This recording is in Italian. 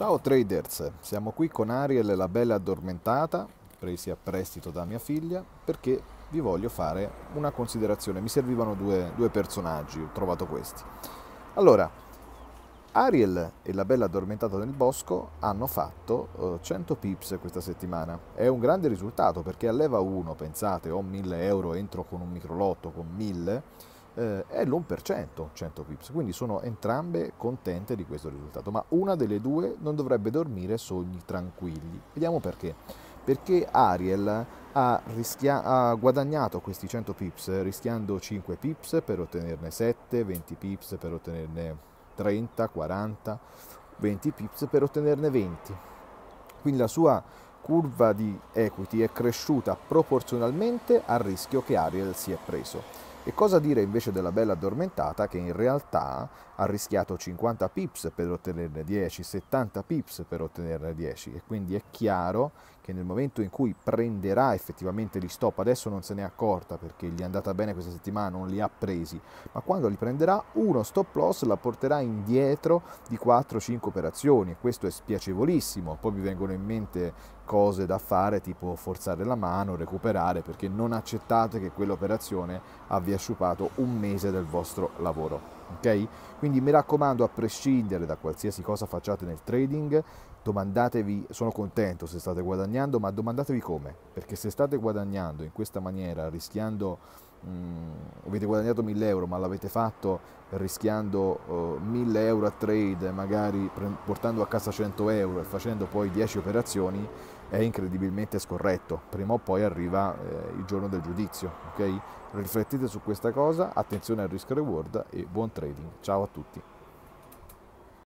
Ciao traders, siamo qui con Ariel la bella addormentata, presi a prestito da mia figlia, perché vi voglio fare una considerazione. Mi servivano due, due personaggi, ho trovato questi. Allora, Ariel e la bella addormentata nel bosco hanno fatto 100 eh, pips questa settimana. È un grande risultato perché a leva 1, pensate, ho 1000 euro, entro con un microlotto con 1000 eh, è l'1%, 100 pips, quindi sono entrambe contente di questo risultato, ma una delle due non dovrebbe dormire sogni tranquilli. Vediamo perché. Perché Ariel ha, rischia- ha guadagnato questi 100 pips rischiando 5 pips per ottenerne 7, 20 pips per ottenerne 30, 40, 20 pips per ottenerne 20. Quindi la sua curva di equity è cresciuta proporzionalmente al rischio che Ariel si è preso. E cosa dire invece della bella addormentata che in realtà ha rischiato 50 pips per ottenerne 10, 70 pips per ottenerne 10 e quindi è chiaro che nel momento in cui prenderà effettivamente gli stop, adesso non se ne è accorta perché gli è andata bene questa settimana, non li ha presi, ma quando li prenderà uno stop loss la porterà indietro di 4-5 operazioni e questo è spiacevolissimo. Poi vi vengono in mente cose da fare tipo forzare la mano, recuperare perché non accettate che quell'operazione abbia sciupato un mese del vostro lavoro. Okay? Quindi mi raccomando, a prescindere da qualsiasi cosa facciate nel trading, domandatevi, sono contento se state guadagnando, ma domandatevi come, perché se state guadagnando in questa maniera, rischiando, mh, mm, avete guadagnato 1000 euro, ma l'avete fatto rischiando uh, 1000 euro a trade, magari portando a casa 100 euro e facendo poi 10 operazioni, è incredibilmente scorretto, prima o poi arriva eh, il giorno del giudizio, ok? Riflettete su questa cosa, attenzione al risk reward e buon trading. Ciao a tutti.